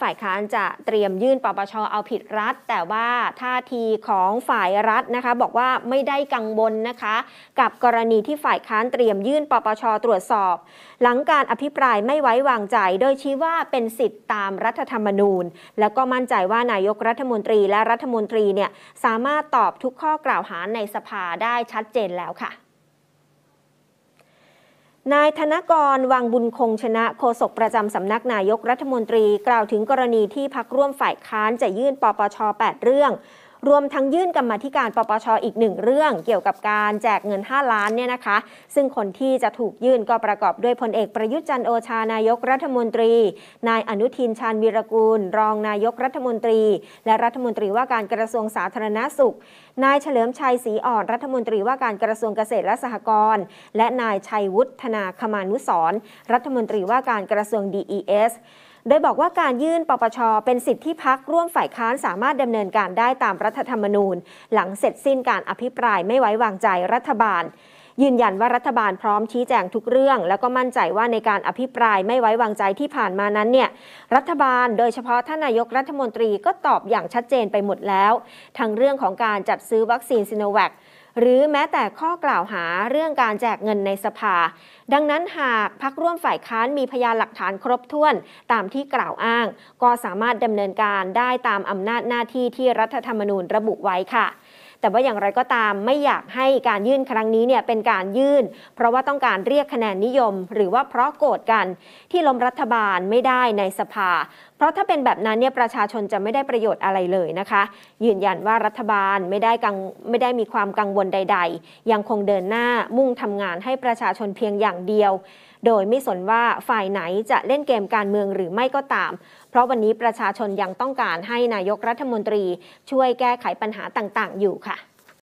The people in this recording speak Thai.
ฝ่ายค้านจะเตรียมยื่นปปช เอาผิดรัฐ แต่ว่าท่าทีของฝ่ายรัฐนะคะ บอกว่าไม่ได้กังวลนะคะ กับกรณีที่ฝ่ายค้านเตรียมยื่นปปช ตรวจสอบ หลังการอภิปรายไม่ไว้วางใจโดยชี้ว่าเป็นสิทธิ์ตามรัฐธรรมนูญ แล้วก็มั่นใจว่านายกรัฐมนตรี และรัฐมนตรีเนี่ยสามารถตอบทุกข้อกล่าวหาในสภาได้ชัดเจนแล้วค่ะนายธนกร วังบุญคงชนะโฆษกประจำสำนักนายกรัฐมนตรีกล่าวถึงกรณีที่พักร่วมฝ่ายค้านจะยื่นปปช 8 เรื่องรวมทั้งยื่นกรรมธิการปปชอีกหนึ่งเรื่องเกี่ยวกับการแจกเงิน 5 ล้านเนี่ยนะคะซึ่งคนที่จะถูกยื่นก็ประกอบด้วยพลเอกประยุทธ์จันโอชานายกรัฐมนตรี นายอนุทินชาญวีรกูล รองนายกรัฐมนตรี และรัฐมนตรีว่าการกระทรวงสาธารณาสุข นายเฉลิมชัยศรีอ่อนรัฐมนตรีว่าการกระทรวงเกษตรและสหกรณ์และนายชัยวุฒนาคมานุสรรัฐมนตรีว่าการกระทรวง DES โดยบอกว่าการยื่นปปชเป็นสิทธิพักร่วมฝ่ายค้านสามารถดำเนินการได้ตามรัฐธรรมนูญ หลังเสร็จสิ้นการอภิปรายไม่ไว้วางใจรัฐบาล ยืนยันว่ารัฐบาลพร้อมชี้แจงทุกเรื่อง แล้วก็มั่นใจว่าในการอภิปรายไม่ไว้วางใจที่ผ่านมานั้นเนี่ยรัฐบาล โดยเฉพาะท่านนายกรัฐมนตรีก็ตอบอย่างชัดเจนไปหมดแล้ว ทั้งเรื่องของการจัดซื้อวัคซีนซิโนแวคหรือแม้แต่ข้อกล่าวหาเรื่องการแจกเงินในสภา ดังนั้นหากพักร่วมฝ่ายค้านมีพยานหลักฐานครบถ้วนตามที่กล่าวอ้าง ก็สามารถดำเนินการได้ตามอำนาจหน้าที่ที่รัฐธรรมนูญระบุไว้ค่ะ แต่ว่าอย่างไรก็ตามไม่อยากให้การยื่นครั้งนี้เนี่ยเป็นการยื่น เพราะว่าต้องการเรียกคะแนนนิยม หรือว่าเพราะโกรธกัน ที่ล้มรัฐบาลไม่ได้ในสภาเพราะถ้าเป็นแบบนั้นเนี่ยประชาชนจะไม่ได้ประโยชน์อะไรเลยนะคะยืนยันว่ารัฐบาลไม่ได้กังไม่ได้มีความกังวลใด ๆ ยังคงเดินหน้ามุ่งทำงานให้ประชาชนเพียงอย่างเดียว โดยไม่สนว่าฝ่ายไหนจะเล่นเกมการเมืองหรือไม่ก็ตาม เพราะวันนี้ประชาชนยังต้องการให้นายกรัฐมนตรีช่วยแก้ไขปัญหาต่างๆ อยู่ค่ะ